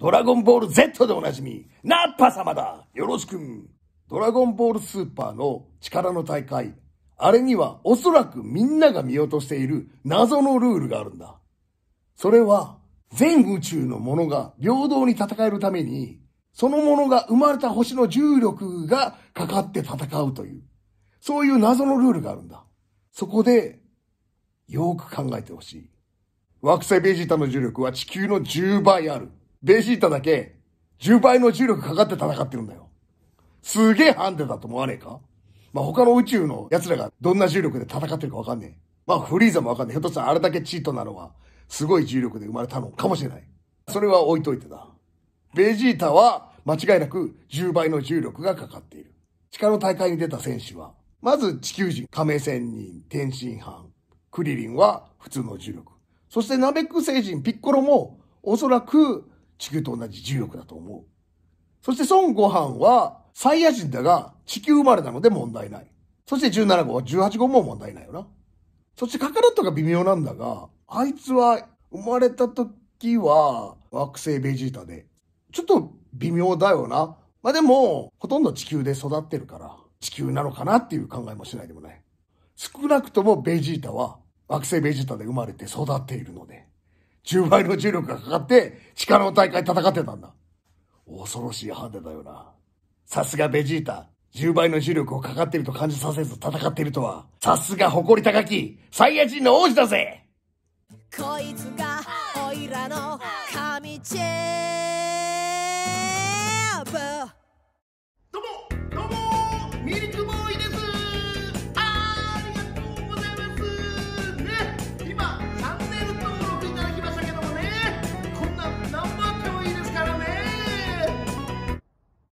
ドラゴンボール Z でおなじみ、ナッパ様だよろしくドラゴンボールスーパーの力の大会。あれにはおそらくみんなが見落としている謎のルールがあるんだ。それは全宇宙のものが平等に戦えるために、そのものが生まれた星の重力がかかって戦うという、そういう謎のルールがあるんだ。そこで、よく考えてほしい。惑星ベジータの重力は地球の10倍ある。ベジータだけ10倍の重力かかって戦ってるんだよ。すげえハンデだと思わねえかまあ、他の宇宙の奴らがどんな重力で戦ってるかわかんねえ。まあ、フリーザもわかんねえ。ひょっとしたらあれだけチートなのは、すごい重力で生まれたのかもしれない。それは置いといてだ。ベジータは間違いなく10倍の重力がかかっている。地下の大会に出た選手は、まず地球人、亀仙人、天津飯、クリリンは普通の重力。そしてナメック星人、ピッコロもおそらく地球と同じ重力だと思う。そして孫悟飯はサイヤ人だが地球生まれなので問題ない。そして17号は18号も問題ないよな。そしてカカロットが微妙なんだが、あいつは生まれた時は惑星ベジータで、ちょっと微妙だよな。まあでも、ほとんど地球で育ってるから、地球なのかなっていう考えもしないでもない。少なくともベジータは惑星ベジータで生まれて育っているので。10倍の重力がかかって、地下の大会戦ってたんだ。恐ろしいハンデだよな。さすがベジータ。10倍の重力をかかってると感じさせず戦っているとは、さすが誇り高き、サイヤ人の王子だぜこいつが、おいらの神チェーン